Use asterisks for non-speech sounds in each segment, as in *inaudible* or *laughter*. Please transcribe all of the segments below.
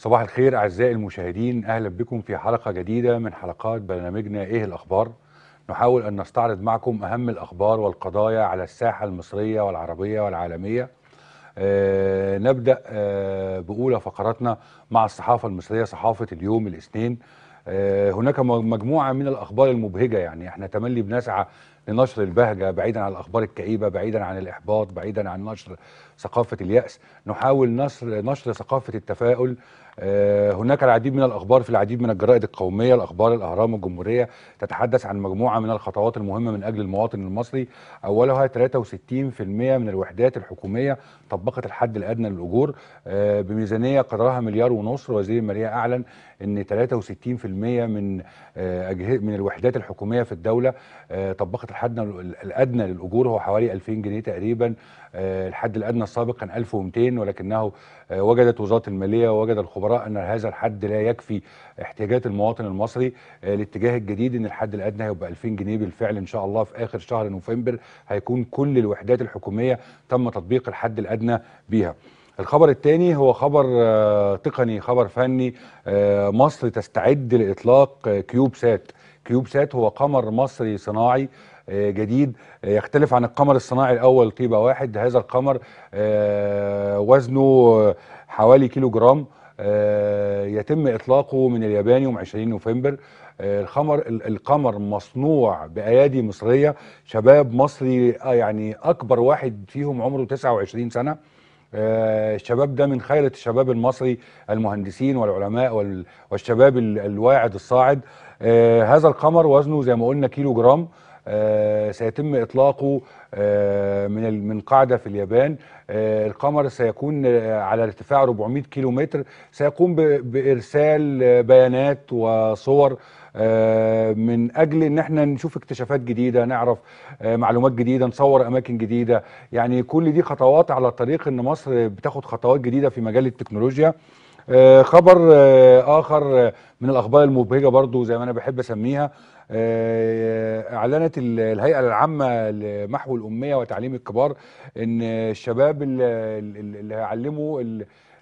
صباح الخير أعزائي المشاهدين أهلا بكم في حلقة جديدة من حلقات برنامجنا إيه الأخبار نحاول أن نستعرض معكم أهم الأخبار والقضايا على الساحة المصرية والعربية والعالمية آه نبدأ آه بأولى فقراتنا مع الصحافة المصرية صحافة اليوم الاثنين آه هناك مجموعة من الأخبار المبهجة يعني احنا تملي بنسعى لنشر البهجة بعيدا عن الأخبار الكئيبة بعيدا عن الإحباط بعيدا عن نشر ثقافه الياس نحاول نصر نشر ثقافه التفاؤل آه، هناك العديد من الاخبار في العديد من الجرائد القوميه الاخبار الاهرام الجمهوريه تتحدث عن مجموعه من الخطوات المهمه من اجل المواطن المصري اولها 63% من الوحدات الحكوميه طبقت الحد الادنى للاجور آه، بميزانيه قدرها مليار ونص وزير الماليه اعلن ان 63% من آه، من الوحدات الحكوميه في الدوله طبقت الحد الادنى للاجور هو حوالي 2000 جنيه تقريبا آه، الحد الادنى السابق كان 1200 ولكنه آه، وجدت وزاره الماليه ووجد الخبراء ان هذا الحد لا يكفي احتياجات المواطن المصري آه، الاتجاه الجديد ان الحد الادنى هيبقى 2000 جنيه بالفعل ان شاء الله في اخر شهر نوفمبر هيكون كل الوحدات الحكوميه تم تطبيق الحد الادنى بيها. الخبر الثاني هو خبر تقني خبر فني مصر تستعد لاطلاق كيوب سات كيوب سات هو قمر مصري صناعي آه، جديد آه، يختلف عن القمر الصناعي الاول طيبه واحد هذا القمر آه، وزنه حوالي كيلو جرام يتم اطلاقه من اليابان يوم 20 نوفمبر الخمر القمر مصنوع بايادي مصريه شباب مصري يعني اكبر واحد فيهم عمره 29 سنه الشباب ده من خيرة الشباب المصري المهندسين والعلماء والشباب الواعد الصاعد هذا القمر وزنه زي ما قلنا كيلو جرام آه، سيتم اطلاقه آه، من من قاعده في اليابان آه، القمر سيكون على ارتفاع 400 متر سيقوم بارسال بيانات وصور من اجل ان احنا نشوف اكتشافات جديده نعرف معلومات جديده نصور اماكن جديده يعني كل دي خطوات على الطريق ان مصر بتاخد خطوات جديده في مجال التكنولوجيا خبر اخر من الاخبار المبهجه برضو زي ما انا بحب اسميها آه، آه، اعلنت الهيئه العامه لمحو الاميه وتعليم الكبار ان الشباب اللي هيعلموا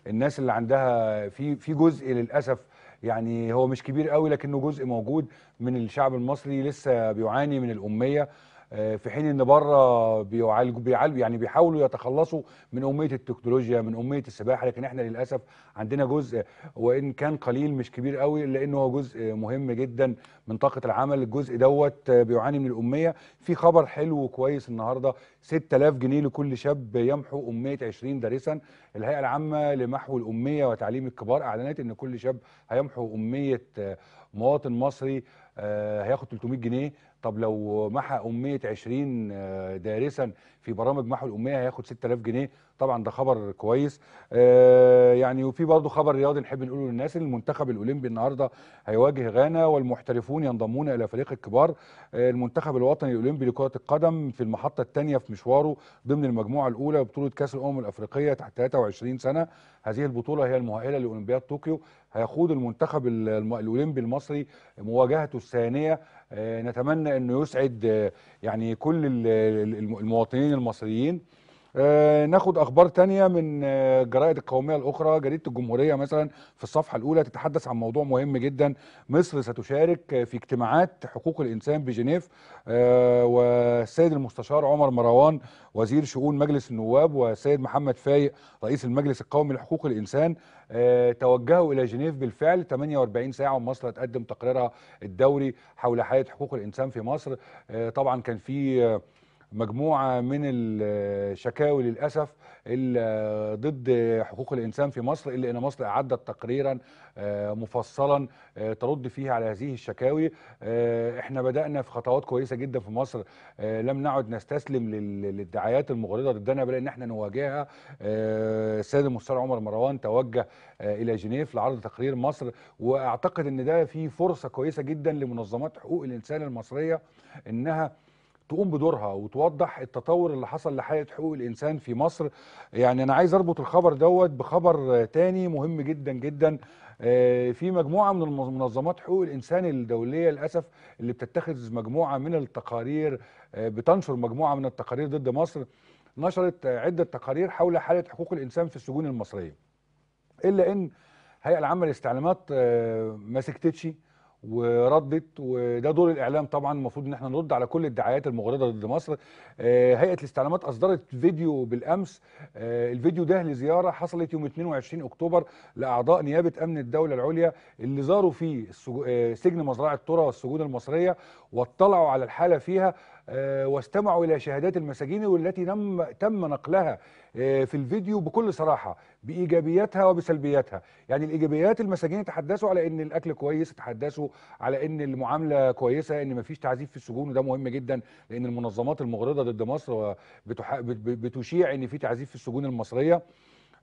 الناس اللي عندها في في جزء للاسف يعني هو مش كبير قوي لكنه جزء موجود من الشعب المصري لسه بيعاني من الاميه آه، في حين ان بره بيعالجوا بيعالجوا يعني بيحاولوا يتخلصوا من اميه التكنولوجيا من اميه السباحه لكن احنا للاسف عندنا جزء وان كان قليل مش كبير قوي الا انه هو جزء مهم جدا من طاقه العمل الجزء دوت بيعاني من الاميه في خبر حلو وكويس النهارده 6000 جنيه لكل شاب يمحو اميه 20 دارسا الهيئه العامه لمحو الاميه وتعليم الكبار اعلنت ان كل شاب هيمحو اميه مواطن مصري آه، هياخد 300 جنيه طب لو محى أمية 20 آه، دارسا في برامج محو الأمية هياخد 6000 جنيه طبعا ده خبر كويس آه، يعني وفي برضه خبر رياضي نحب نقوله للناس المنتخب الأولمبي النهارده هيواجه غانا والمحترفون ينضمون إلى فريق الكبار آه، المنتخب الوطني الأولمبي لكرة القدم في المحطة الثانية في مشواره ضمن المجموعة الأولى بطولة كأس الأمم الأفريقية تحت 23 سنة هذه البطولة هي المؤهلة لأولمبياد طوكيو هيخوض المنتخب الأولمبي المصري مواجهته الثانية آه، نتمنى انه يسعد آه، يعني كل المواطنين المصريين آه، ناخد اخبار تانية من آه، الجرائد القوميه الاخرى جريده الجمهوريه مثلا في الصفحه الاولى تتحدث عن موضوع مهم جدا مصر ستشارك في اجتماعات حقوق الانسان بجنيف آه، والسيد المستشار عمر مروان وزير شؤون مجلس النواب والسيد محمد فايق رئيس المجلس القومي لحقوق الانسان توجهوا الى جنيف بالفعل 48 ساعه ومصر هتقدم تقريرها الدوري حول حاله حقوق الانسان في مصر طبعا كان في مجموعه من الشكاوي للاسف ضد حقوق الانسان في مصر الا ان مصر اعدت تقريرا آه، مفصلا آه، ترد فيه على هذه الشكاوي آه، احنا بدانا في خطوات كويسه جدا في مصر لم نعد نستسلم للدعايات المغرضه ضدنا بل ان احنا نواجهها السيد المستشار عمر مروان توجه الى جنيف لعرض تقرير مصر واعتقد ان ده في فرصه كويسه جدا لمنظمات حقوق الانسان المصريه انها تقوم بدورها وتوضح التطور اللي حصل لحاله حقوق الانسان في مصر يعني انا عايز اربط الخبر دوت بخبر تاني مهم جدا جدا آه، في مجموعه من منظمات حقوق الانسان الدوليه للاسف اللي بتتخذ مجموعه من التقارير آه، بتنشر مجموعه من التقارير ضد مصر نشرت عده تقارير حول حاله حقوق الانسان في السجون المصريه الا ان الهيئه العامه للاستعلامات آه، ما سكتتش وردت وده دور الاعلام طبعا المفروض ان احنا نرد على كل الدعايات المغرضه ضد مصر آه، هيئه الاستعلامات اصدرت فيديو بالامس آه، الفيديو ده لزياره حصلت يوم 22 اكتوبر لاعضاء نيابه امن الدوله العليا اللي زاروا فيه آه، سجن مزرعه ترى والسجون المصريه واطلعوا على الحاله فيها آه، واستمعوا إلى شهادات المساجين والتي تم, تم نقلها آه، في الفيديو بكل صراحة بإيجابياتها وبسلبياتها يعني الإيجابيات المساجين تحدثوا على أن الأكل كويس تحدثوا على أن المعاملة كويسة أن مفيش تعذيب في السجون وده مهم جدا لأن المنظمات المغرضة ضد مصر بتشيع أن في تعذيب في السجون المصرية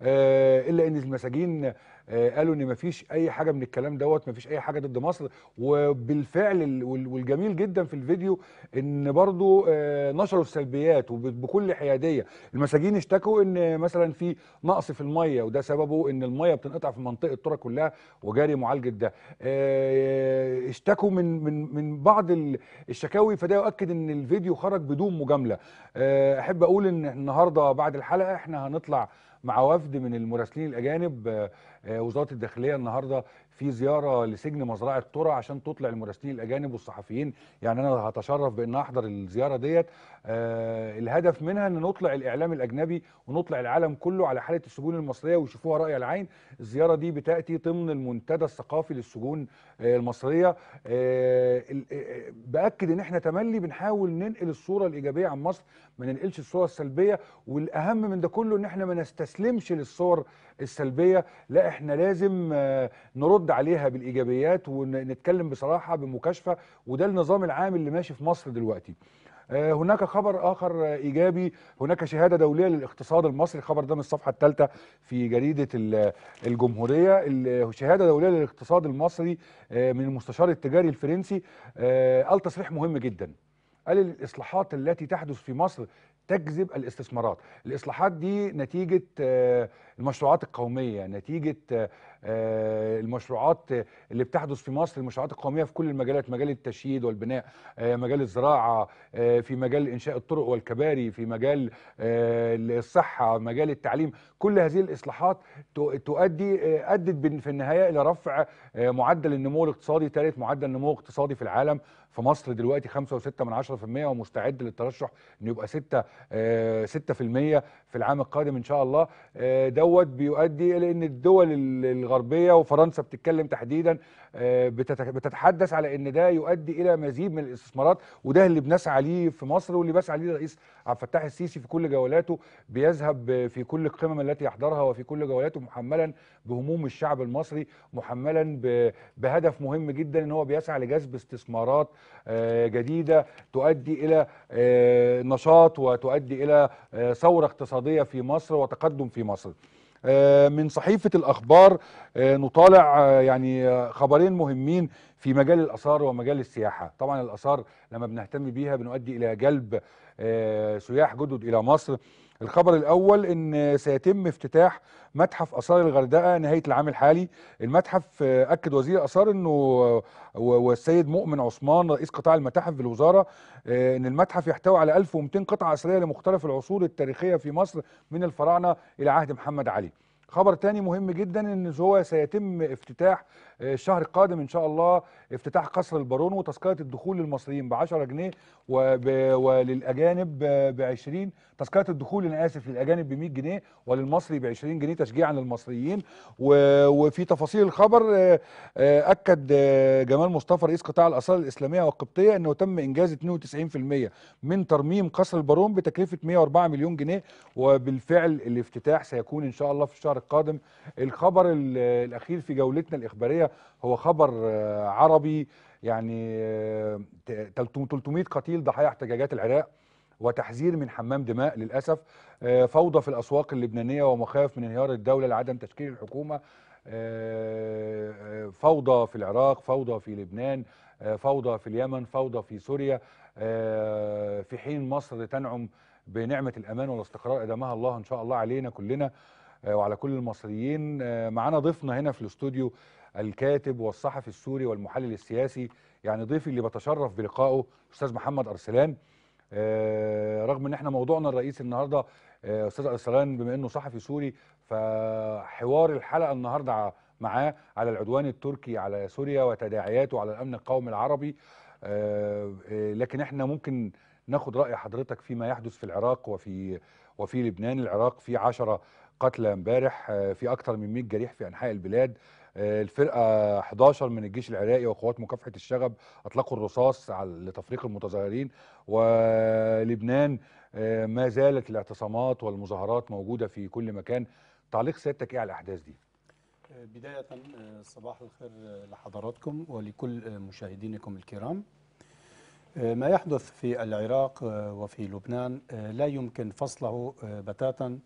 آه، الا ان المساجين آه، قالوا ان مفيش اي حاجه من الكلام دوت مفيش اي حاجه ضد مصر وبالفعل والجميل جدا في الفيديو ان برضو آه، نشروا السلبيات وبكل حياديه المساجين اشتكوا ان مثلا في نقص في الميه وده سببه ان الميه بتنقطع في منطقه الترى كلها وجاري معالجه ده اشتكوا من من من بعض الشكاوي فده يؤكد ان الفيديو خرج بدون مجامله احب اقول ان النهارده بعد الحلقه احنا هنطلع مع وفد من المراسلين الاجانب آه، آه، وزاره الداخليه النهارده في زياره لسجن مزرعه ترى عشان تطلع المراسلين الاجانب والصحفيين يعني انا هتشرف بان احضر الزياره ديت آه، الهدف منها ان نطلع الاعلام الاجنبي ونطلع العالم كله على حاله السجون المصريه ويشوفوها راي العين الزياره دي بتاتي ضمن المنتدى الثقافي للسجون آه، المصريه آه، باكد ان احنا تملي بنحاول ننقل الصوره الايجابيه عن مصر ما ننقلش الصوره السلبيه والاهم من ده كله ان احنا ما نستسلمش للصور السلبيه لا احنا لازم نرد عليها بالايجابيات ونتكلم بصراحه بمكاشفه وده النظام العام اللي ماشي في مصر دلوقتي آه، هناك خبر اخر ايجابي هناك شهاده دوليه للاقتصاد المصري الخبر ده من الصفحه الثالثه في جريده الجمهوريه الشهاده دوليه للاقتصاد المصري آه، من المستشار التجاري الفرنسي آه، قال تصريح مهم جدا قال الاصلاحات التي تحدث في مصر تجذب الاستثمارات الاصلاحات دي نتيجه المشروعات القوميه نتيجه آه، المشروعات اللي بتحدث في مصر المشروعات القوميه في كل المجالات مجال التشييد والبناء آه، مجال الزراعه آه، في مجال انشاء الطرق والكباري في مجال الصحه مجال التعليم كل هذه الاصلاحات تؤدي ادت في النهايه الى رفع معدل النمو الاقتصادي ثالث معدل نمو اقتصادي في العالم في مصر دلوقتي 5.6 ومستعد للترشح انه يبقى 6 6% في العام القادم ان شاء الله دوت بيؤدي الى ان الدول الغربيه وفرنسا بتتكلم تحديدا آه، بتتحدث على ان ده يؤدي الى مزيد من الاستثمارات وده اللي بنسعى ليه في مصر واللي بسعى ليه الرئيس عبد الفتاح السيسي في كل جولاته بيذهب في كل القمم التي يحضرها وفي كل جولاته محملا بهموم الشعب المصري محملا بهدف مهم جدا ان هو بيسعى لجذب استثمارات آه، جديده تؤدي الى آه، نشاط وتؤدي الى ثوره اقتصاديه في مصر وتقدم في مصر آه، من صحيفة الأخبار آه، نطالع آه، يعني خبرين مهمين في مجال الآثار ومجال السياحة طبعا الآثار لما بنهتم بيها بنؤدي إلى جلب سياح جدد إلى مصر الخبر الاول ان سيتم افتتاح متحف اثار الغردقه نهايه العام الحالي المتحف اكد وزير اثار انه والسيد مؤمن عثمان رئيس قطاع المتاحف بالوزاره آه، ان المتحف يحتوي على 1200 قطعه اثريه لمختلف العصور التاريخيه في مصر من الفراعنه الى عهد محمد علي خبر تاني مهم جدا ان هو سيتم افتتاح آه، الشهر القادم ان شاء الله افتتاح قصر البارون وتذكره الدخول للمصريين ب 10 جنيه وب... وللاجانب ب 20 تذكره الدخول انا اسف للاجانب ب 100 جنيه وللمصري ب 20 جنيه تشجيعا للمصريين و... وفي تفاصيل الخبر آه، آه، اكد آه، جمال مصطفى رئيس قطاع الاثار الاسلاميه والقبطيه انه تم انجاز 92% من ترميم قصر البارون بتكلفه 104 مليون جنيه وبالفعل الافتتاح سيكون ان شاء الله في الشهر القادم الخبر الاخير في جولتنا الاخباريه هو خبر آه، عربي يعني 300 آه، قتيل ضحايا احتجاجات العراق وتحذير من حمام دماء للأسف آه، فوضى في الأسواق اللبنانية ومخاوف من انهيار الدولة لعدم تشكيل الحكومة فوضى في العراق فوضى في لبنان فوضى في اليمن فوضى في سوريا في حين مصر تنعم بنعمة الأمان والاستقرار أدامها الله إن شاء الله علينا كلنا وعلى كل المصريين معانا ضيفنا هنا في الاستوديو الكاتب والصحفي السوري والمحلل السياسي يعني ضيفي اللي بتشرف بلقائه استاذ محمد ارسلان آه، رغم ان احنا موضوعنا الرئيسي النهارده آه، استاذ ارسلان بما انه صحفي سوري فحوار الحلقه النهارده معاه على العدوان التركي على سوريا وتداعياته على الامن القومي العربي آه، لكن احنا ممكن ناخد راي حضرتك فيما يحدث في العراق وفي وفي لبنان العراق في 10 قتلى امبارح في اكثر من 100 جريح في انحاء البلاد آه، الفرقه 11 من الجيش العراقي وقوات مكافحه الشغب اطلقوا الرصاص لتفريق المتظاهرين ولبنان آه، ما زالت الاعتصامات والمظاهرات موجوده في كل مكان تعليق سيادتك ايه على الاحداث دي آه، بدايه صباح الخير لحضراتكم ولكل مشاهدينكم الكرام ما يحدث في العراق وفي لبنان لا يمكن فصله بتاتا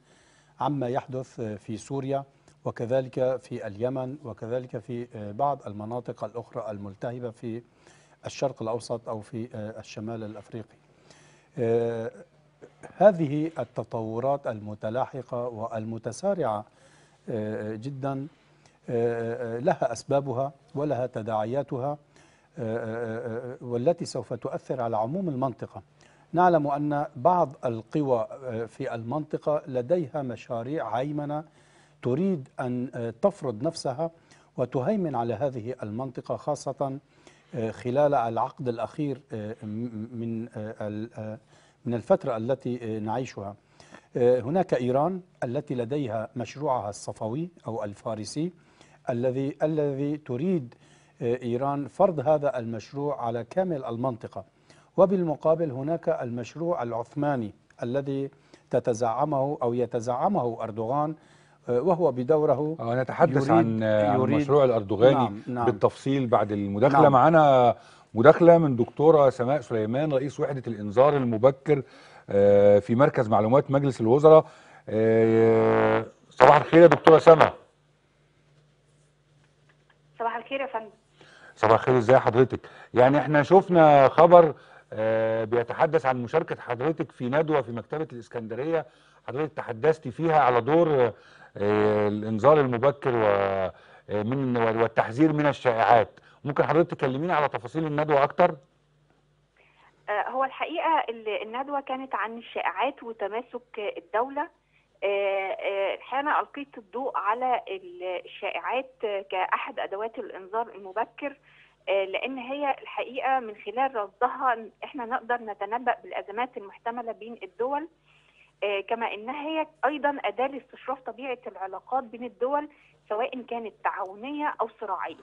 عما يحدث في سوريا وكذلك في اليمن وكذلك في آه، بعض المناطق الأخرى الملتهبة في الشرق الأوسط أو في آه، الشمال الأفريقي آه، هذه التطورات المتلاحقة والمتسارعة جدا لها أسبابها ولها تداعياتها والتي سوف تؤثر على عموم المنطقة نعلم أن بعض القوى في المنطقة لديها مشاريع هيمنة تريد أن آه، تفرض نفسها وتهيمن على هذه المنطقة خاصة آه، خلال العقد الأخير آه، من من الفترة التي نعيشها هناك إيران التي لديها مشروعها الصفوي أو الفارسي الذي الذي تريد إيران فرض هذا المشروع على كامل المنطقة وبالمقابل هناك المشروع العثماني الذي تتزعمه أو يتزعمه أردوغان وهو بدوره آه، نتحدث آه، عن, يريد مشروع الأردوغاني نعم نعم بالتفصيل بعد المداخلة نعم معنا مداخلة من دكتورة سماء سليمان رئيس وحدة الإنذار المبكر آه، في مركز معلومات مجلس الوزراء صباح الخير يا دكتورة سماء صباح الخير يا فندم صباح الخير ازي حضرتك يعني احنا شفنا خبر بيتحدث عن مشاركة حضرتك في ندوة في مكتبة الإسكندرية حضرتك تحدثت فيها على دور الانذار المبكر ومن آه، والتحذير من الشائعات ممكن حضرتك تكلمينا على تفاصيل الندوه اكتر آه، هو الحقيقه الندوه كانت عن الشائعات وتماسك الدوله آه، الحقيقه انا القيت الضوء على الشائعات كاحد ادوات الانذار المبكر لان هي الحقيقه من خلال رصدها احنا نقدر نتنبأ بالازمات المحتمله بين الدول آه، كما انها هي ايضا اداه لاستشراف طبيعه العلاقات بين الدول سواء كانت تعاونيه او صراعيه.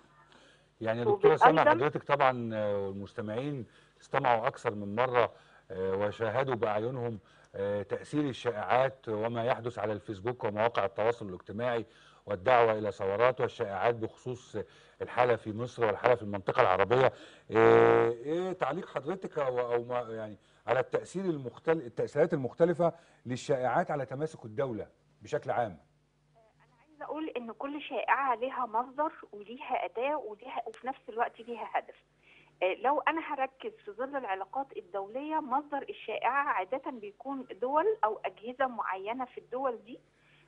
يعني دكتوره سامع حضرتك طبعا آه، والمستمعين استمعوا اكثر من مره آه، وشاهدوا باعينهم تاثير الشائعات وما يحدث على الفيسبوك ومواقع التواصل الاجتماعي والدعوه الى ثورات والشائعات بخصوص الحاله في مصر والحاله في المنطقه العربيه. ايه تعليق حضرتك او او يعني على التأثير المختل... التأثيرات المختلفة للشائعات على تماسك الدولة بشكل عام أنا عايزة أقول إن كل شائعة لها مصدر وليها أداة وليها وفي نفس الوقت ليها هدف آه، لو أنا هركز في ظل العلاقات الدولية مصدر الشائعة عادة بيكون دول أو أجهزة معينة في الدول دي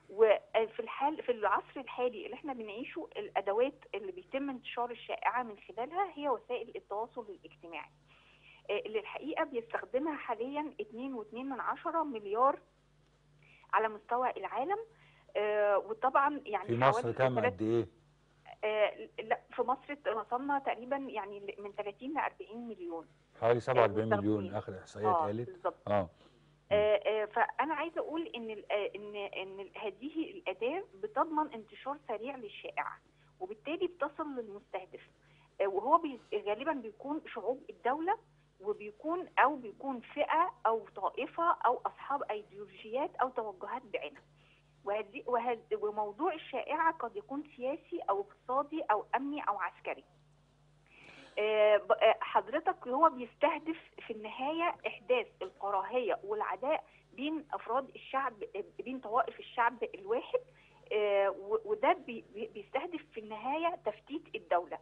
وفي آه، الحال في العصر الحالي اللي احنا بنعيشه الادوات اللي بيتم انتشار الشائعه من خلالها هي وسائل التواصل الاجتماعي. آه، اللي الحقيقه بيستخدمها حاليا 2.2 مليار على مستوى العالم آه، وطبعا يعني في مصر كام قد ايه؟ آه، لا في مصر وصلنا تقريبا يعني من 30 ل 40 مليون حوالي 47 مليون اخر احصائيه قالت اه بالظبط اه فانا عايزه اقول ان ان ان هذه الاداه بتضمن انتشار سريع للشائعه وبالتالي بتصل للمستهدف وهو غالبا بيكون شعوب الدوله وبيكون او بيكون فئه او طائفه او اصحاب ايديولوجيات او توجهات بعينها وموضوع الشائعه قد يكون سياسي او اقتصادي او امني او عسكري آه، آه، حضرتك هو بيستهدف في النهايه احداث الكراهيه والعداء بين افراد الشعب بين طوائف الشعب الواحد آه، وده بيستهدف في النهايه تفتيت الدوله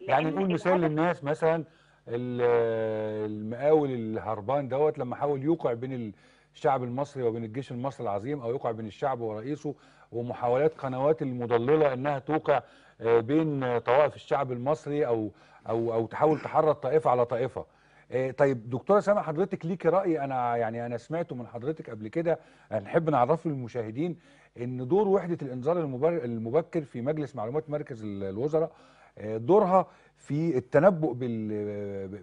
يعني نقول مثال للناس مثلا المقاول الهربان دوت لما حاول يوقع بين الشعب المصري وبين الجيش المصري العظيم او يوقع بين الشعب ورئيسه ومحاولات قنوات المضلله انها توقع آه، بين طوائف الشعب المصري او او او تحاول تحرض طائفه على طائفه. آه، طيب دكتوره سامع حضرتك ليكي راي انا يعني انا سمعته من حضرتك قبل كده هنحب نعرفه للمشاهدين ان دور وحده الانذار المبكر في مجلس معلومات مركز الوزراء آه، دورها في التنبؤ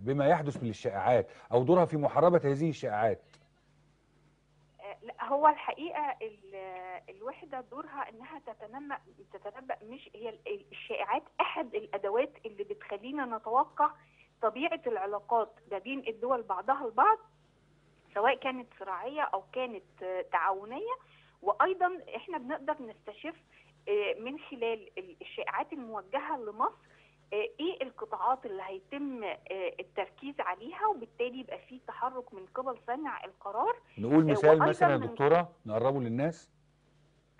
بما يحدث من الشائعات او دورها في محاربه هذه الشائعات آه، لا هو الحقيقه الوحده دورها انها تتنبأ تتنبأ مش هي الشائعات احد الادوات اللي بتخلينا نتوقع طبيعه العلاقات ما بين الدول بعضها البعض سواء كانت صراعيه او كانت تعاونيه وايضا احنا بنقدر نستشف آه، من خلال الشائعات الموجهه لمصر آه، ايه القطاعات اللي هيتم آه، التركيز عليها وبالتالي يبقى في تحرك من قبل صانع القرار نقول مثال مثلا يا دكتوره نقربه للناس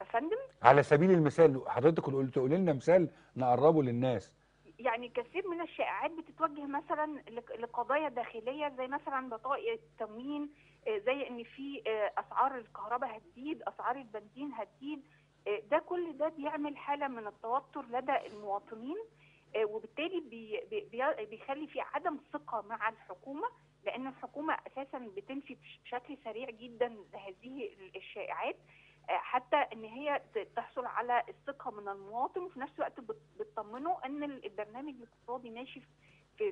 فندم على سبيل المثال حضرتك قلت تقولي لنا مثال نقربه للناس يعني كثير من الشائعات بتتوجه مثلا لقضايا داخليه زي مثلا بطاقه التموين زي ان في اسعار الكهرباء هتزيد اسعار البنزين هتزيد آه، ده كل ده بيعمل حاله من التوتر لدى المواطنين آه، وبالتالي بيخلي في عدم ثقه مع الحكومه لان الحكومه اساسا بتنفي بشكل سريع جدا هذه الشائعات آه، حتى ان هي تحصل على الثقه من المواطن وفي نفس الوقت بتطمنه ان البرنامج الاقتصادي ماشي في في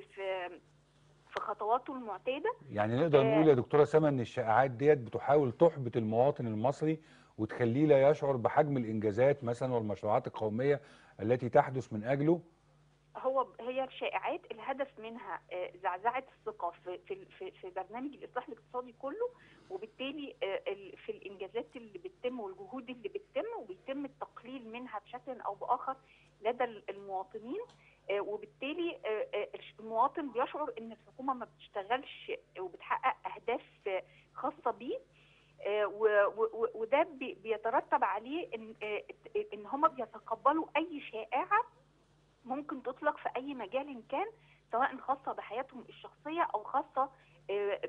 في خطواته المعتاده يعني نقدر نقول يا دكتوره سما ان الشائعات ديت بتحاول تحبط المواطن المصري وتخليه لا يشعر بحجم الانجازات مثلا والمشروعات القوميه التي تحدث من اجله هو هي الشائعات الهدف منها آه، زعزعه الثقه في في في برنامج الاصلاح الاقتصادي كله وبالتالي آه، في الانجازات اللي بتتم والجهود اللي بتتم وبيتم التقليل منها بشكل او باخر لدى المواطنين آه، وبالتالي المواطن بيشعر ان الحكومه ما بتشتغلش وبتحقق اهداف خاصه بيه آه، وده بيترتب عليه ان آه، ان هم بيتقبلوا اي شائعه ممكن تطلق في اي مجال إن كان سواء خاصه بحياتهم الشخصيه او خاصه آه،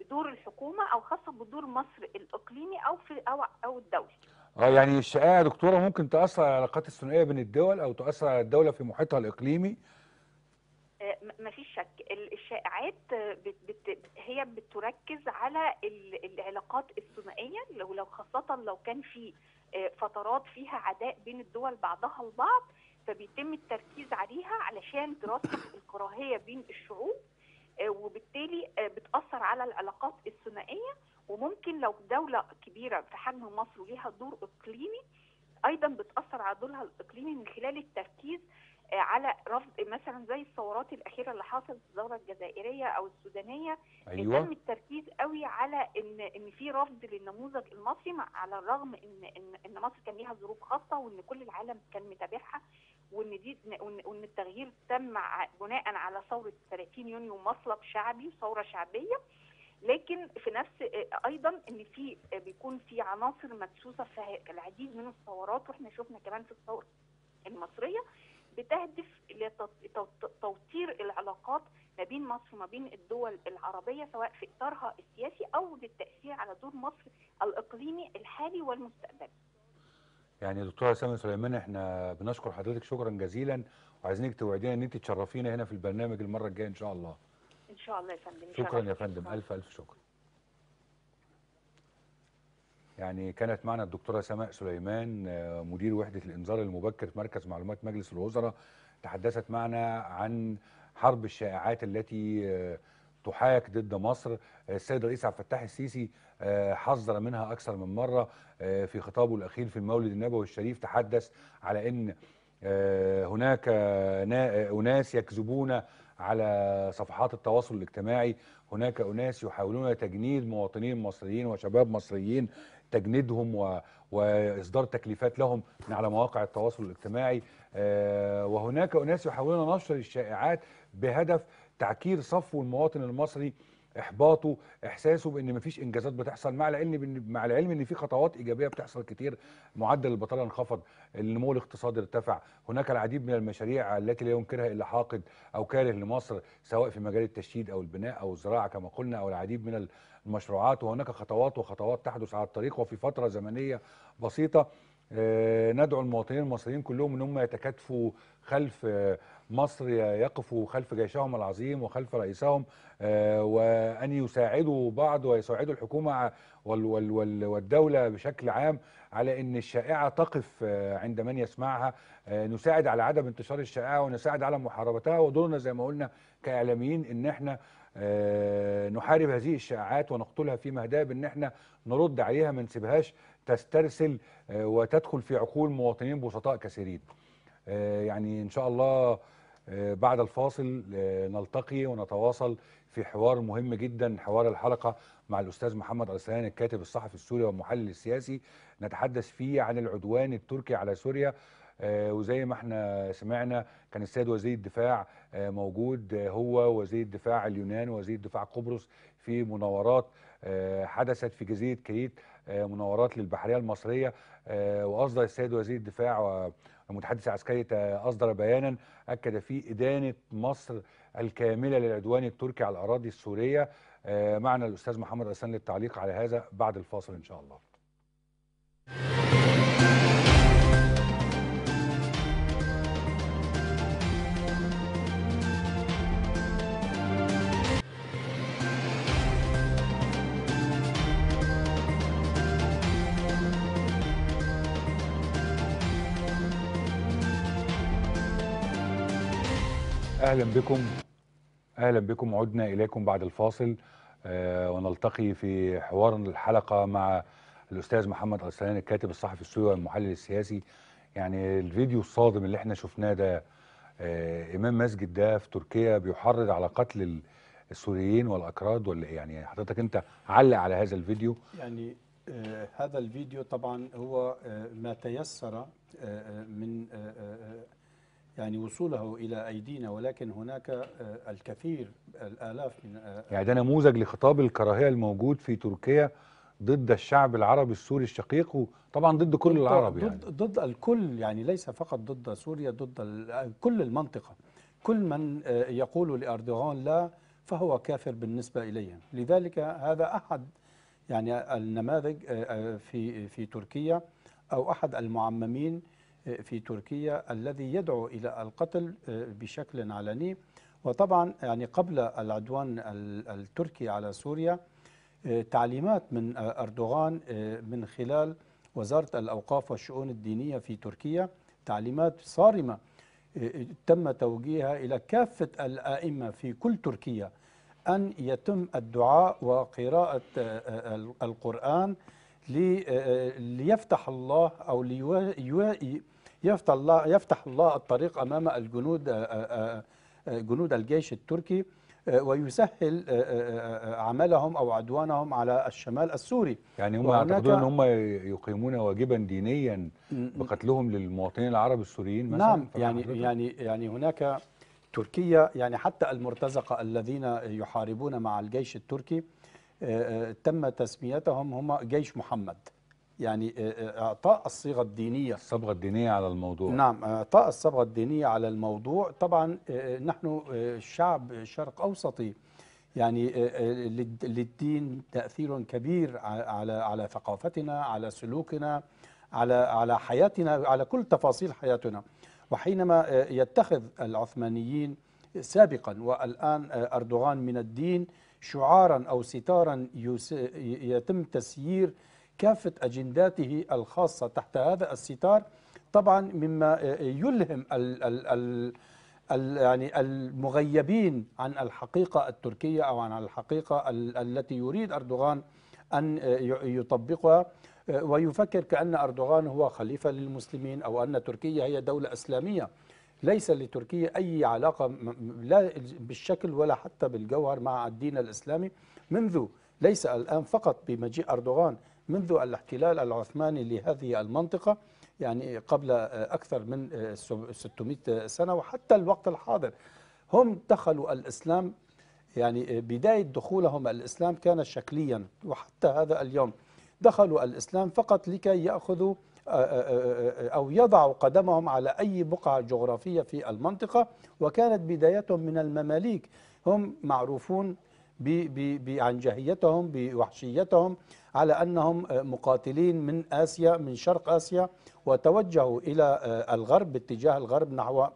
بدور الحكومه او خاصه بدور مصر الاقليمي او في او او الدولي. اه يعني الشائعه يا دكتوره ممكن تاثر على العلاقات الثنائيه بين الدول او تاثر على الدوله في محيطها الاقليمي ما فيش شك الشائعات بت بت هي بتركز على العلاقات الثنائيه لو لو خاصه لو كان في آه، فترات فيها عداء بين الدول بعضها البعض فبيتم التركيز عليها علشان دراسه *coughs* الكراهيه بين الشعوب آه، وبالتالي آه، بتاثر على العلاقات الثنائيه وممكن لو دوله كبيره في حجم مصر وليها دور اقليمي ايضا بتاثر على دورها الاقليمي من خلال التركيز آه، على رفض مثلا زي الثورات الاخيره اللي حصلت الثوره الجزائريه او السودانيه أيوة. تم التركيز قوي على ان ان في رفض للنموذج المصري على الرغم ان ان ان مصر كان ليها ظروف خاصه وان كل العالم كان متابعها وان دي وان التغيير تم بناء على ثوره 30 يونيو مصلب شعبي ثوره شعبيه لكن في نفس آه، ايضا ان في آه، بيكون في عناصر مدسوسه في العديد من الثورات واحنا شفنا كمان في الثوره المصريه بتهدف لتوطير العلاقات ما بين مصر وما بين الدول العربيه سواء في اطارها السياسي او للتاثير على دور مصر الاقليمي الحالي والمستقبلي. يعني دكتوره سامي سليمان احنا بنشكر حضرتك شكرا جزيلا وعايزينك توعدينا ان انت تشرفينا هنا في البرنامج المره الجايه ان شاء الله. ان شاء الله يا فندم شكرا يا فندم الف الف شكر. يعني كانت معنا الدكتوره سماء سليمان آه، مدير وحده الانذار المبكر في مركز معلومات مجلس الوزراء تحدثت معنا عن حرب الشائعات التي آه، تحاك ضد مصر السيد الرئيس عبد الفتاح السيسي آه، حذر منها اكثر من مره في خطابه الاخير في المولد النبوي الشريف تحدث على ان هناك اناس يكذبون على صفحات التواصل الاجتماعي هناك أناس يحاولون تجنيد مواطنين مصريين وشباب مصريين تجنيدهم و... واصدار تكليفات لهم من على مواقع التواصل الاجتماعي آه، وهناك اناس يحاولون نشر الشائعات بهدف تعكير صفو المواطن المصري احباطه احساسه بان مفيش انجازات بتحصل مع العلم مع العلم ان في خطوات ايجابيه بتحصل كتير معدل البطاله انخفض النمو الاقتصادي ارتفع هناك العديد من المشاريع التي لا ينكرها الا حاقد او كاره لمصر سواء في مجال التشييد او البناء او الزراعه كما قلنا او العديد من المشروعات وهناك خطوات وخطوات تحدث على الطريق وفي فتره زمنيه بسيطه آه، ندعو المواطنين المصريين كلهم ان هم يتكاتفوا خلف آه، مصر يقفوا خلف جيشهم العظيم وخلف رئيسهم آه، وان يساعدوا بعض ويساعدوا الحكومه والدوله بشكل عام على ان الشائعه تقف عند من يسمعها نساعد على عدم انتشار الشائعه ونساعد على محاربتها ودورنا زي ما قلنا كاعلاميين ان احنا نحارب هذه الشائعات ونقتلها في مهدها بان احنا نرد عليها ما نسيبهاش تسترسل آه، وتدخل في عقول مواطنين بسطاء كثيرين آه، يعني إن شاء الله آه، بعد الفاصل نلتقي ونتواصل في حوار مهم جدا حوار الحلقة مع الأستاذ محمد أرسلان الكاتب الصحفي السوري والمحلل السياسي نتحدث فيه عن العدوان التركي على سوريا وزي ما احنا سمعنا كان السيد وزير الدفاع موجود هو وزير الدفاع اليونان وزير الدفاع قبرص في مناورات حدثت في جزيرة كريت آه، مناورات للبحريه المصريه آه، واصدر السيد وزير الدفاع والمتحدث العسكري اصدر بيانا اكد فيه ادانه مصر الكامله للعدوان التركي على الاراضي السوريه آه، معنا الاستاذ محمد غسان للتعليق على هذا بعد الفاصل ان شاء الله. اهلا بكم اهلا بكم عدنا اليكم بعد الفاصل آه ونلتقي في حوار الحلقه مع الاستاذ محمد ارسلان الكاتب الصحفي السوري والمحلل السياسي يعني الفيديو الصادم اللي احنا شفناه ده آه امام مسجد ده في تركيا بيحرض على قتل السوريين والاكراد ولا إيه؟ يعني حضرتك انت علق على هذا الفيديو يعني آه هذا الفيديو طبعا هو آه، ما تيسر آه، آه، من يعني وصوله إلى أيدينا ولكن هناك آه، الكثير الآلاف من آه، آه، يعني ده نموذج لخطاب الكراهية الموجود في تركيا ضد الشعب العربي السوري الشقيق وطبعا ضد كل ضد العرب يعني ضد, ضد الكل يعني ليس فقط ضد سوريا ضد كل المنطقة كل من يقول لأردوغان لا فهو كافر بالنسبة إليهم لذلك هذا أحد يعني النماذج في في تركيا أو أحد المعممين في تركيا الذي يدعو إلى القتل آه، بشكل علني وطبعا يعني قبل العدوان التركي على سوريا آه، تعليمات من آه، أردوغان من خلال وزارة الأوقاف والشؤون الدينية في تركيا تعليمات صارمة تم توجيهها إلى كافة الآئمة في كل تركيا أن يتم الدعاء وقراءة القرآن ليفتح الله أو ليوائي يفتح الله, يفتح الله الطريق أمام الجنود آه، آه، آه، جنود الجيش التركي ويسهل عملهم او عدوانهم على الشمال السوري يعني هم يعتقدون ان هم يقيمون واجبا دينيا بقتلهم للمواطنين العرب السوريين مثلا نعم يعني يعني يعني هناك تركيا يعني حتى المرتزقه الذين يحاربون مع الجيش التركي تم تسميتهم هم جيش محمد يعني آه، آه، اعطاء الصيغه الدينيه الصبغه الدينيه على الموضوع نعم اعطاء الصبغه الدينيه على الموضوع طبعا آه، نحن شعب شرق اوسطي يعني للدين تاثير كبير على على ثقافتنا على سلوكنا على على حياتنا على كل تفاصيل حياتنا وحينما يتخذ العثمانيين سابقا والان اردوغان من الدين شعارا او ستارا يتم تسيير كافة أجنداته الخاصة تحت هذا الستار طبعا مما يلهم ال ال ال الـ يعني المغيبين عن الحقيقة التركية أو عن الحقيقة التي يريد أردوغان أن يطبقها ويفكر كأن أردوغان هو خليفة للمسلمين أو أن تركيا هي دولة إسلامية ليس لتركيا أي علاقة لا بالشكل ولا حتى بالجوهر مع الدين الإسلامي منذ ليس الآن فقط بمجيء أردوغان منذ الاحتلال العثماني لهذه المنطقة يعني قبل آه، أكثر من 600 آه، سنة وحتى الوقت الحاضر هم دخلوا الإسلام يعني آه، بداية دخولهم الإسلام كان شكليا وحتى هذا اليوم دخلوا الإسلام فقط لكي يأخذوا أو يضعوا قدمهم على أي بقعة جغرافية في المنطقة وكانت بدايتهم من المماليك هم معروفون بعنجهيتهم بوحشيتهم على أنهم آه، مقاتلين من آسيا من شرق آسيا وتوجهوا إلى آه، الغرب باتجاه الغرب نحو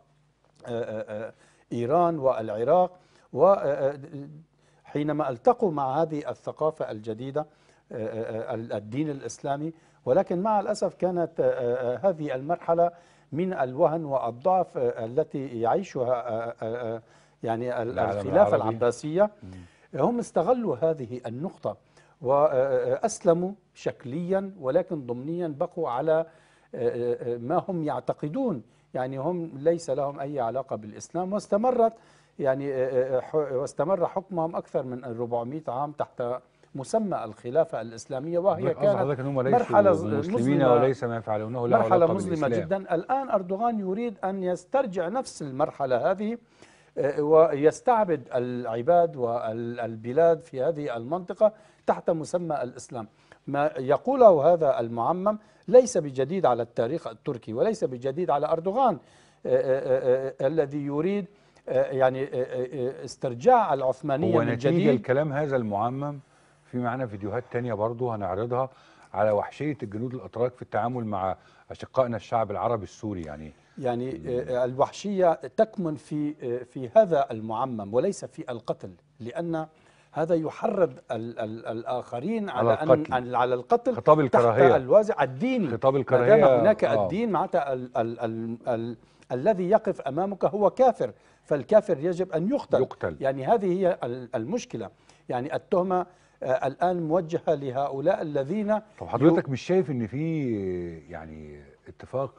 آه، إيران والعراق وحينما التقوا مع هذه الثقافة الجديدة الدين الإسلامي ولكن مع الأسف كانت هذه المرحلة من الوهن والضعف التي يعيشها يعني الخلافة العباسية هم استغلوا هذه النقطة وأسلموا شكليا ولكن ضمنيا بقوا على آه، آه، ما هم يعتقدون يعني هم ليس لهم أي علاقة بالإسلام واستمرت يعني آه، واستمر حكمهم أكثر من 400 عام تحت مسمى الخلافة الإسلامية وهي كانت مرحلة مسلمين وليس ما يفعلونه مرحلة مظلمة جدا الآن أردوغان يريد أن يسترجع نفس المرحلة هذه آه، ويستعبد العباد والبلاد في هذه المنطقة تحت مسمى الإسلام ما يقوله هذا المعمم ليس بجديد على التاريخ التركي وليس بجديد على أردوغان آه، آه، الذي يريد يعني استرجاع العثمانية من جديد الكلام هذا المعمم في معنا فيديوهات تانية برضو هنعرضها على وحشية الجنود الأتراك في التعامل مع أشقائنا الشعب العربي السوري يعني يعني آه، آه، الوحشية تكمن في آه، في هذا المعمم وليس في القتل لأن هذا يحرض الـ الـ الآخرين على, على القتل. أن على القتل خطاب الكراهية تحت الوازع الديني خطاب الكراهية ما هناك آه. الدين معناتها الذي يقف أمامك هو كافر فالكافر يجب أن يقتل, يقتل. يعني هذه هي المشكلة يعني التهمة الآن موجهة لهؤلاء الذين طب حضرتك مش شايف أن في يعني اتفاق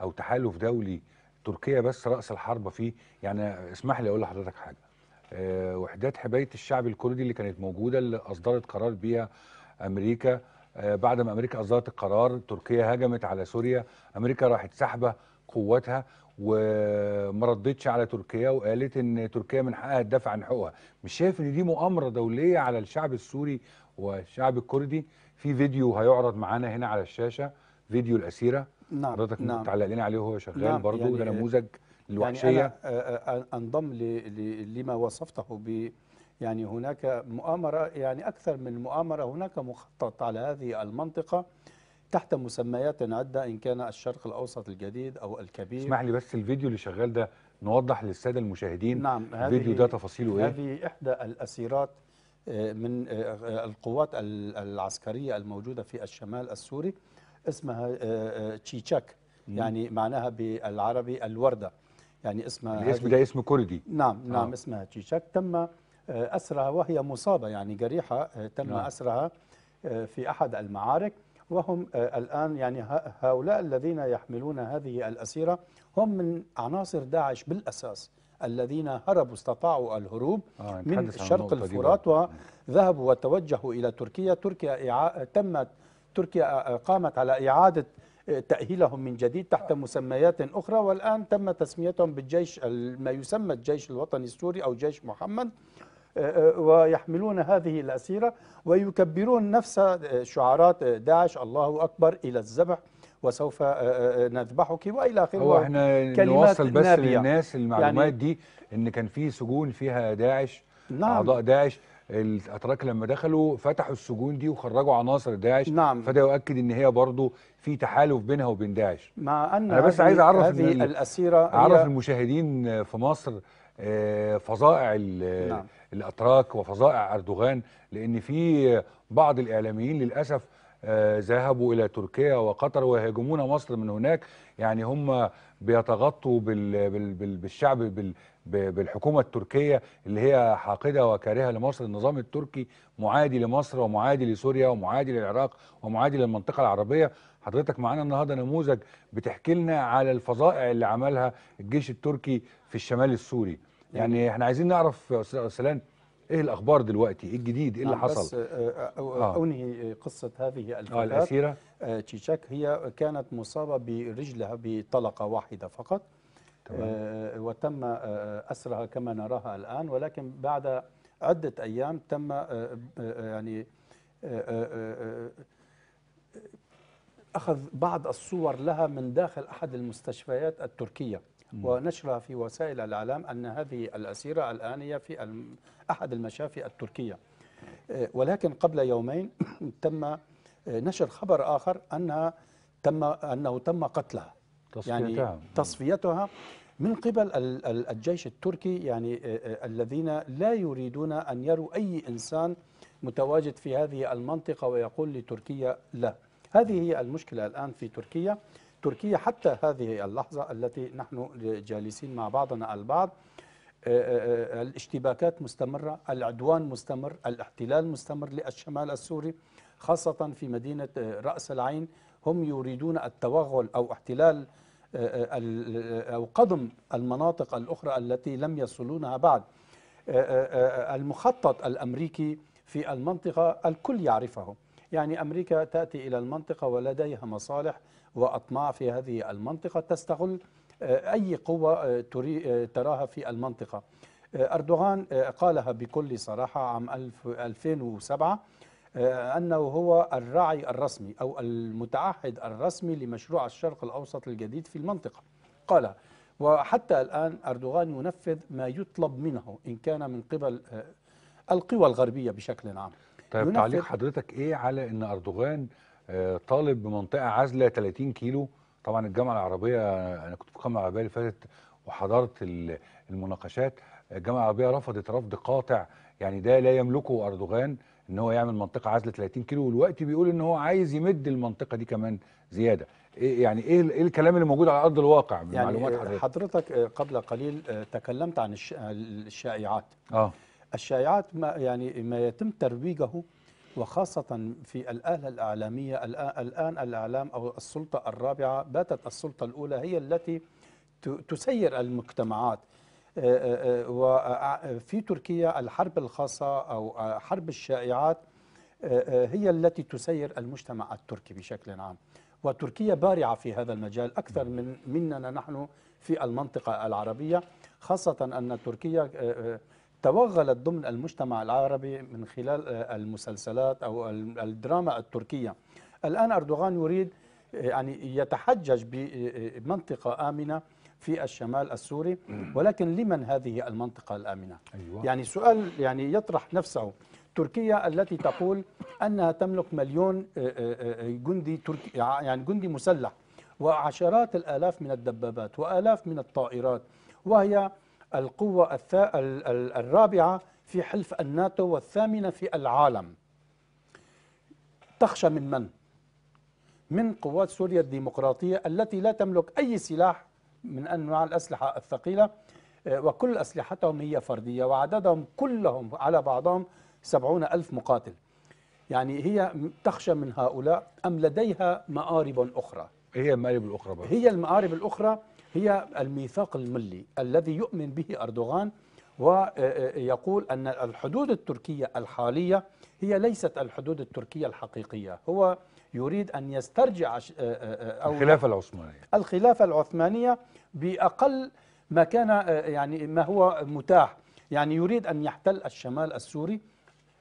او تحالف دولي تركيا بس راس الحربه فيه يعني اسمح لي اقول لحضرتك حاجه آه، وحدات حمايه الشعب الكردي اللي كانت موجوده اللي اصدرت قرار بيها امريكا آه، بعد ما امريكا اصدرت القرار تركيا هجمت على سوريا امريكا راحت سحبه قواتها وما ردتش على تركيا وقالت ان تركيا من حقها تدافع عن حقوقها مش شايف ان دي مؤامره دوليه على الشعب السوري والشعب الكردي في فيديو هيعرض معانا هنا على الشاشه فيديو الاسيره نعم حضرتك نعم تعلق لنا عليه وهو شغال نعم برضه يعني ده نموذج للوحشيه يعني أنا انضم لما وصفته ب يعني هناك مؤامره يعني اكثر من مؤامره هناك مخطط على هذه المنطقه تحت مسميات عده ان كان الشرق الاوسط الجديد او الكبير اسمح لي بس الفيديو اللي شغال ده نوضح للساده المشاهدين نعم الفيديو ده تفاصيله ايه هذه احدى الاسيرات آه، من آه، آه، القوات العسكريه الموجوده في الشمال السوري اسمها آه، آه، تشيتشاك يعني معناها بالعربي الوردة يعني اسمها الاسم ده اسم كردي نعم نعم آه. اسمها تشيتشاك تم آه، أسرها وهي مصابة يعني جريحة تم نعم. أسرها في أحد المعارك وهم الآن يعني هؤلاء الذين يحملون هذه الأسيرة هم من عناصر داعش بالأساس الذين هربوا استطاعوا الهروب آه من شرق الفرات وذهبوا وتوجهوا إلى تركيا تركيا تمت تركيا آه، آه، قامت على إعادة آه، تأهيلهم من جديد تحت مسميات أخرى والآن تم تسميتهم بالجيش ما يسمى الجيش الوطني السوري أو جيش محمد ويحملون هذه الأسيرة ويكبرون نفس شعارات داعش الله أكبر إلى الذبح وسوف نذبحك والى اخره هو احنا نوصل بس نابية. للناس المعلومات يعني دي ان كان في سجون فيها داعش نعم. اعضاء داعش الاتراك لما دخلوا فتحوا السجون دي وخرجوا عناصر داعش نعم فده يؤكد ان هي برضه في تحالف بينها وبين داعش مع ان انا بس عايز اعرف هذه الاسيره اعرف المشاهدين في مصر آه، فظائع نعم. الاتراك وفظائع اردوغان لان في بعض الاعلاميين للاسف آه، ذهبوا الى تركيا وقطر ويهاجمون مصر من هناك يعني هم بيتغطوا بالشعب بالحكومه التركيه اللي هي حاقده وكارهه لمصر النظام التركي معادي لمصر ومعادي لسوريا ومعادي للعراق ومعادي للمنطقه العربيه حضرتك معانا النهارده نموذج بتحكي لنا على الفظائع اللي عملها الجيش التركي في الشمال السوري يعني, يعني احنا عايزين نعرف يا استاذ ايه الاخبار دلوقتي ايه الجديد ايه اللي نعم، حصل بس آه،, آه،, آه. انهي قصه هذه الفتاه آه الاسيره آه تشيشاك هي كانت مصابه برجلها بطلقه واحده فقط آه وتم آه،, آه اسرها كما نراها الان ولكن بعد عده ايام تم آه يعني اخذ بعض الصور لها من داخل احد المستشفيات التركيه ونشرها في وسائل الإعلام أن هذه الأسيرة الآن هي في أحد المشافي التركية آه، ولكن قبل يومين *clears throat* تم آه، نشر خبر آخر أنها تم أنه تم قتلها يعني تصفيتها. يعني تصفيتها من قبل الجيش التركي يعني آه، الذين لا يريدون أن يروا أي إنسان متواجد في هذه المنطقة ويقول لتركيا لا هذه هي المشكلة الآن في تركيا تركيا حتى هذه اللحظة التي نحن جالسين مع بعضنا البعض آه، آه، آه، الاشتباكات مستمرة العدوان مستمر الاحتلال مستمر للشمال السوري خاصة في مدينة رأس العين هم يريدون التوغل أو احتلال أو قضم المناطق الأخرى التي لم يصلونها بعد المخطط الأمريكي في المنطقة الكل يعرفه يعني أمريكا تأتي إلى المنطقة ولديها مصالح وأطماع في هذه المنطقة تستغل آه، أي قوة آه، آه، تراها في المنطقة أردوغان قالها بكل صراحة عام 2007 أنه هو الراعي الرسمي أو المتعهد الرسمي لمشروع الشرق الأوسط الجديد في المنطقة قال وحتى الآن أردوغان ينفذ ما يطلب منه إن كان من قبل القوى الغربية بشكل عام طيب تعليق حضرتك إيه على أن أردوغان طالب بمنطقه عازله 30 كيلو طبعا الجامعه العربيه انا كنت في القمه العربيه اللي فاتت وحضرت المناقشات الجامعه العربيه رفضت رفض قاطع يعني ده لا يملكه اردوغان ان هو يعمل منطقه عازله 30 كيلو والوقت بيقول ان هو عايز يمد المنطقه دي كمان زياده إيه يعني ايه ايه الكلام اللي موجود على ارض الواقع من يعني معلومات آه، حضرتك حضرتك آه، قبل قليل آه، تكلمت عن الشائعات اه الشائعات ما يعني ما يتم ترويجه وخاصة في الآلة الإعلامية الآن الإعلام أو السلطة الرابعة باتت السلطة الأولى هي التي تسير المجتمعات وفي تركيا الحرب الخاصة أو حرب الشائعات هي التي تسير المجتمع التركي بشكل عام وتركيا بارعة في هذا المجال أكثر من مننا نحن في المنطقة العربية خاصة أن تركيا توغلت ضمن المجتمع العربي من خلال آه، المسلسلات أو الدراما التركية الآن أردوغان يريد آه، يعني يتحجج بمنطقة آه، آمنة في الشمال السوري ولكن لمن هذه المنطقة الآمنة؟ أيوة. يعني سؤال يعني يطرح نفسه تركيا التي تقول أنها تملك مليون جندي تركي يعني جندي مسلح وعشرات الآلاف من الدبابات وآلاف من الطائرات وهي القوة الثا... الرابعة في حلف الناتو والثامنة في العالم تخشى من من؟ من قوات سوريا الديمقراطية التي لا تملك أي سلاح من أنواع الأسلحة الثقيلة آه، وكل أسلحتهم هي فردية وعددهم كلهم على بعضهم سبعون ألف مقاتل يعني هي تخشى من هؤلاء أم لديها مآرب أخرى هي المآرب الأخرى بقى. هي المآرب الأخرى هي الميثاق الملي الذي يؤمن به أردوغان ويقول آه، آه، أن الحدود التركية الحالية هي ليست الحدود التركية الحقيقية هو يريد أن يسترجع آه، أو الخلافة العثمانية الخلافة العثمانية بأقل ما كان يعني ما هو متاح يعني يريد أن يحتل الشمال السوري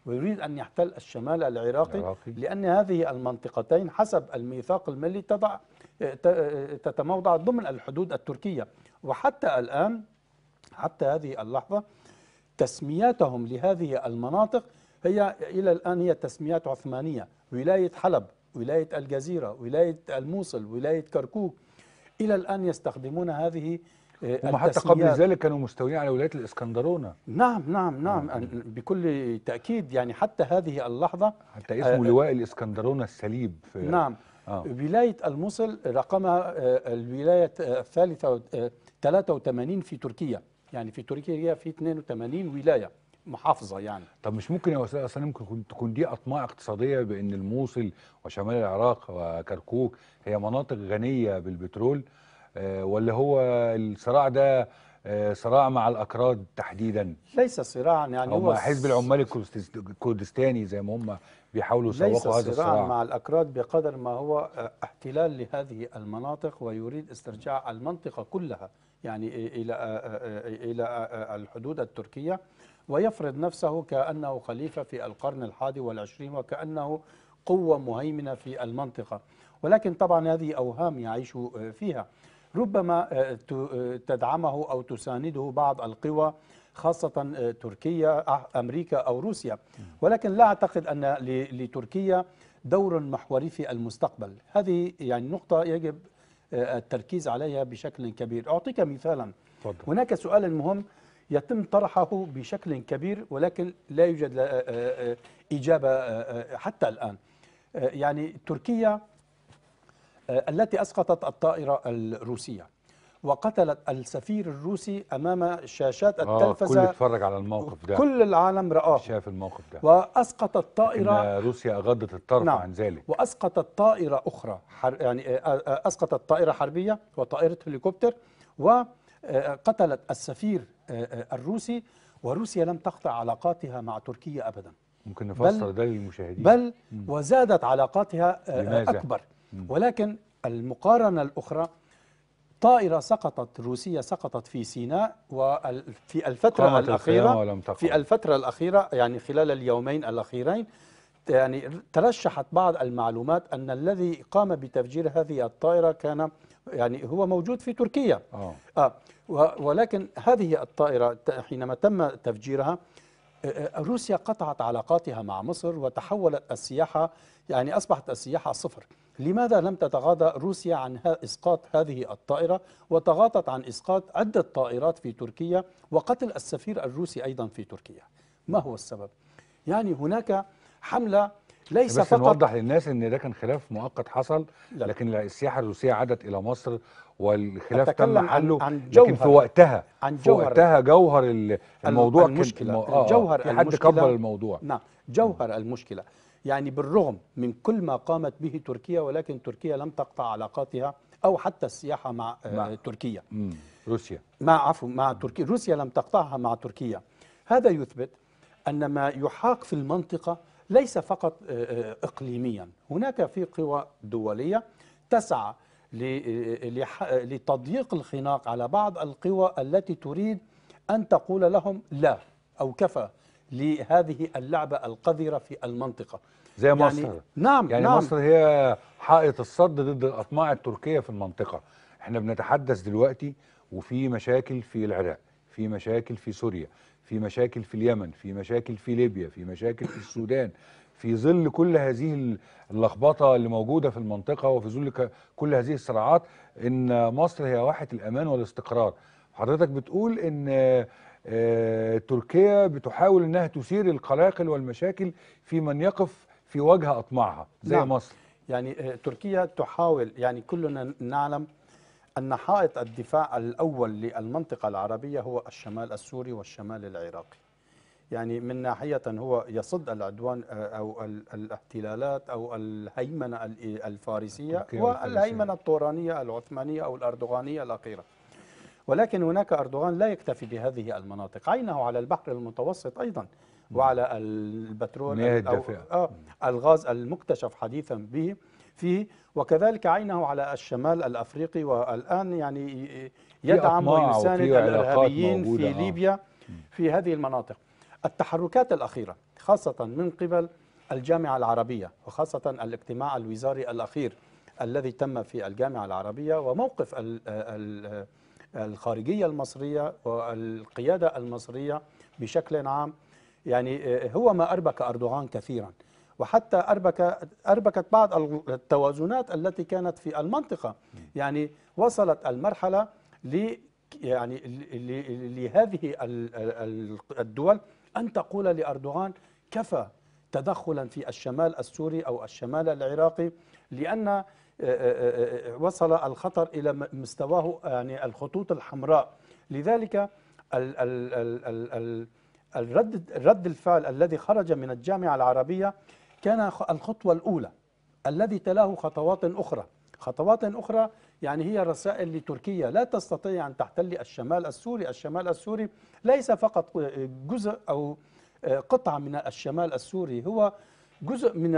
ويريد أن يحتل الشمال العراقي, العراقي. لأن هذه المنطقتين حسب الميثاق الملي تضع تتموضع ضمن الحدود التركية وحتى الآن حتى هذه اللحظة تسمياتهم لهذه المناطق هي إلى الآن هي تسميات عثمانية ولاية حلب ولاية الجزيرة ولاية الموصل ولاية كركوك إلى الآن يستخدمون هذه آه، هم حتى قبل ذلك كانوا مستولين على ولاية الإسكندرونة نعم نعم نعم بكل تأكيد يعني حتى هذه اللحظة حتى اسمه آه، آه، لواء الإسكندرونة السليب في نعم آه. ولاية الموصل رقمها آه، الولاية آه، الثالثة 83 آه، في تركيا يعني في تركيا في 82 ولاية محافظة يعني طب مش ممكن يا أستاذ أصلا ممكن تكون دي أطماع اقتصادية بأن الموصل وشمال العراق وكركوك هي مناطق غنية بالبترول ولا هو الصراع ده آه، صراع مع الاكراد تحديدا ليس صراعا يعني هو حزب العمال الكردستاني زي ما هم بيحاولوا يسوقوا هذا الصراع ليس صراعا مع الاكراد بقدر ما هو آه، احتلال لهذه المناطق ويريد استرجاع المنطقه كلها يعني الى آه، الى الحدود التركيه ويفرض نفسه كانه خليفه في القرن الحادي والعشرين وكانه قوه مهيمنه في المنطقه ولكن طبعا هذه اوهام يعيش فيها ربما آه، آه، تدعمه أو تسانده بعض القوى خاصة آه، تركيا أمريكا أو روسيا ولكن لا أعتقد أن لتركيا دور محوري في المستقبل هذه يعني نقطة يجب التركيز عليها بشكل كبير أعطيك مثالا فضل. هناك سؤال مهم يتم طرحه بشكل كبير ولكن لا يوجد إجابة حتى الآن يعني تركيا آه، التي أسقطت الطائرة الروسية وقتلت السفير الروسي امام شاشات آه، التلفزه كل اتفرج على الموقف ده كل العالم راه شاف الموقف ده واسقطت طائره روسيا اغضت الطرف نعم عن ذلك واسقطت طائره اخرى حر يعني آه، اسقطت طائره حربيه وطائره هليكوبتر وقتلت السفير الروسي وروسيا لم تقطع علاقاتها مع تركيا ابدا ممكن نفسر ده للمشاهدين بل وزادت علاقاتها لماذا؟ اكبر ولكن المقارنة الأخرى طائرة سقطت روسية سقطت في سيناء وفي الفترة الأخيرة في الفترة الأخيرة يعني خلال اليومين الأخيرين يعني ترشحت بعض المعلومات أن الذي قام بتفجير هذه الطائرة كان يعني هو موجود في تركيا آه. آه ولكن هذه الطائرة حينما تم تفجيرها روسيا قطعت علاقاتها مع مصر وتحولت السياحة يعني أصبحت السياحة صفر لماذا لم تتغاضى روسيا عن إسقاط هذه الطائرة وتغاضت عن إسقاط عدة طائرات في تركيا وقتل السفير الروسي أيضا في تركيا ما هو السبب؟ يعني هناك حملة ليس بس فقط نوضح للناس ان ده كان خلاف مؤقت حصل لا. لكن السياحه الروسيه عادت الى مصر والخلاف تم حله عن جوهر لكن في وقتها عن جوهر في وقتها جوهر الموضوع المشكله كان آه جوهر في حد كبر الموضوع نعم جوهر المشكله يعني بالرغم من كل ما قامت به تركيا ولكن تركيا لم تقطع علاقاتها او حتى السياحه مع, آه، مع تركيا روسيا مع عفوا مع تركيا روسيا لم تقطعها مع تركيا هذا يثبت ان ما يحاق في المنطقه ليس فقط آه، آه، إقليميا هناك في قوى دولية تسعى آه، لتضييق الخناق على بعض القوى التي تريد أن تقول لهم لا أو كفى لهذه اللعبة القذرة في المنطقة زي يعني مصر نعم يعني نعم. مصر هي حائط الصد ضد الأطماع التركية في المنطقة احنا بنتحدث دلوقتي وفي مشاكل في العراق في مشاكل في سوريا في مشاكل في اليمن في مشاكل في ليبيا في مشاكل في السودان في ظل كل هذه اللخبطه اللي موجوده في المنطقه وفي ظل كل هذه الصراعات ان مصر هي واحه الامان والاستقرار حضرتك بتقول ان آه، تركيا بتحاول انها تثير القلاقل والمشاكل في من يقف في وجه اطماعها زي نعم. مصر يعني آه، تركيا تحاول يعني كلنا نعلم أن حائط الدفاع الأول للمنطقة العربية هو الشمال السوري والشمال العراقي يعني من ناحية هو يصد العدوان آه، أو الاحتلالات أو الهيمنة الفارسية والهيمنة الطورانية العثمانية أو الأردوغانية الأخيرة ولكن هناك أردوغان لا يكتفي بهذه المناطق عينه على البحر المتوسط أيضا وعلى البترول أو آه، الغاز المكتشف حديثا به فيه وكذلك عينه على الشمال الأفريقي والآن يعني يدعم ويساند الإرهابيين في آه. ليبيا في هذه المناطق التحركات الأخيرة خاصة من قبل الجامعة العربية وخاصة الاجتماع الوزاري الأخير الذي تم في الجامعة العربية وموقف الخارجية المصرية والقيادة المصرية بشكل عام يعني آه، هو ما أربك أردوغان كثيرا وحتى أربك أربكت بعض التوازنات التي كانت في المنطقة يعني وصلت المرحلة ل يعني لهذه الدول أن تقول لأردوغان كفى تدخلا في الشمال السوري أو الشمال العراقي لأن آه، آه، آه، وصل الخطر إلى مستواه يعني الخطوط الحمراء لذلك ال ال ال ال الرد رد الفعل الذي خرج من الجامعة العربية كان الخطوة الأولى الذي تلاه خطوات أخرى خطوات أخرى يعني هي رسائل لتركيا لا تستطيع أن تحتل الشمال السوري الشمال السوري ليس فقط جزء أو قطعة من الشمال السوري هو جزء من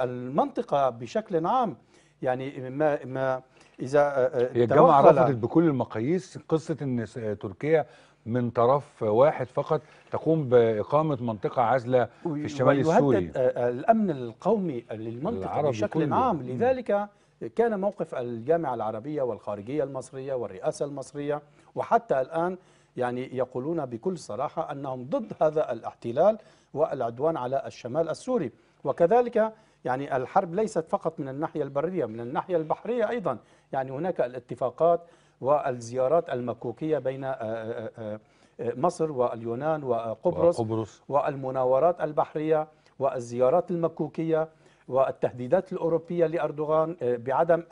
المنطقة بشكل عام يعني ما ما اذا آه، آه، هي الجامعه رفضت بكل المقاييس قصه ان تركيا من طرف واحد فقط تقوم بإقامة منطقة عزلة في الشمال السوري آه، آه، الأمن القومي للمنطقة بشكل عام لذلك كان موقف الجامعة العربية والخارجية المصرية والرئاسة المصرية وحتى الآن يعني يقولون بكل صراحة أنهم ضد هذا الاحتلال والعدوان على الشمال السوري وكذلك يعني الحرب ليست فقط من الناحية البرية من الناحية البحرية أيضا يعني هناك الاتفاقات والزيارات المكوكية بين آه، آه، آه، مصر واليونان وقبرص, وقبرص والمناورات البحرية والزيارات المكوكية والتهديدات الأوروبية لأردوغان بعدم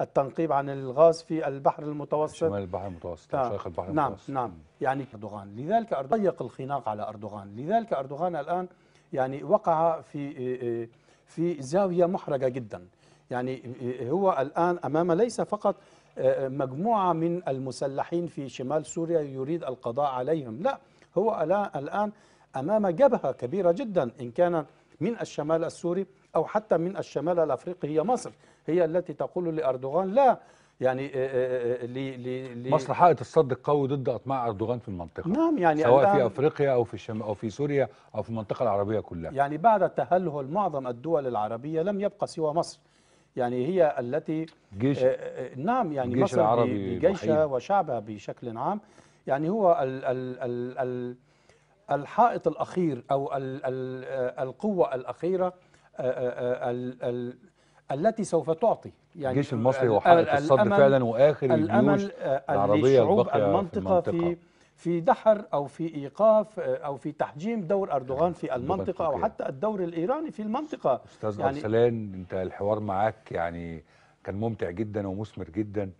التنقيب عن الغاز في البحر المتوسط شمال البحر المتوسط نعم شرق البحر نعم المتوسط نعم يعني أردوغان لذلك أردوغان ضيق الخناق على أردوغان لذلك أردوغان الآن يعني وقع في في زاوية محرجة جدا يعني هو الآن أمام ليس فقط مجموعة من المسلحين في شمال سوريا يريد القضاء عليهم لا هو الآن أمام جبهة كبيرة جدا إن كان من الشمال السوري أو حتى من الشمال الأفريقي هي مصر هي التي تقول لأردوغان لا يعني آه، آه، آه، ل مصر حققت الصد القوي ضد اطماع اردوغان في المنطقه نعم يعني سواء في افريقيا او في الشم او في سوريا او في المنطقه العربيه كلها يعني بعد تهلهل معظم الدول العربيه لم يبقى سوى مصر يعني هي التي جيش آه، آه، نعم يعني جيش مصر العربي بجيشها وشعبها بشكل عام يعني هو ال ال ال ال الحائط الأخير أو ال ال آه، القوة الأخيرة ال ال التي سوف تعطي يعني الجيش المصري وحائط الصد فعلا واخر الجيوش العربيه الباقيه المنطقه في, المنطقة. في في دحر أو في إيقاف آه، أو في تحجيم دور أردوغان في المنطقة أو حتى الدور الإيراني في المنطقة أستاذ يعني أرسلان أنت الحوار معاك يعني كان ممتع جدا ومثمر جدا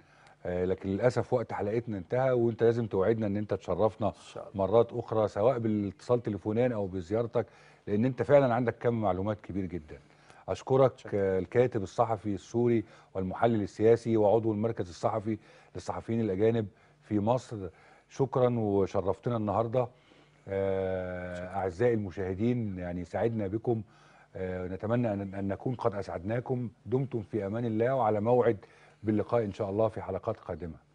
آه، لكن للاسف وقت حلقتنا انتهى وانت لازم توعدنا ان انت تشرفنا مرات اخرى سواء بالاتصال تليفونيا او بزيارتك لان انت فعلا عندك كم معلومات كبير جدا اشكرك شكرا. آه، الكاتب الصحفي السوري والمحلل السياسي وعضو المركز الصحفي للصحفيين الاجانب في مصر شكرا وشرفتنا النهارده آه، اعزائي المشاهدين يعني سعدنا بكم آه، نتمنى ان نكون قد اسعدناكم دمتم في امان الله وعلى موعد باللقاء ان شاء الله في حلقات قادمه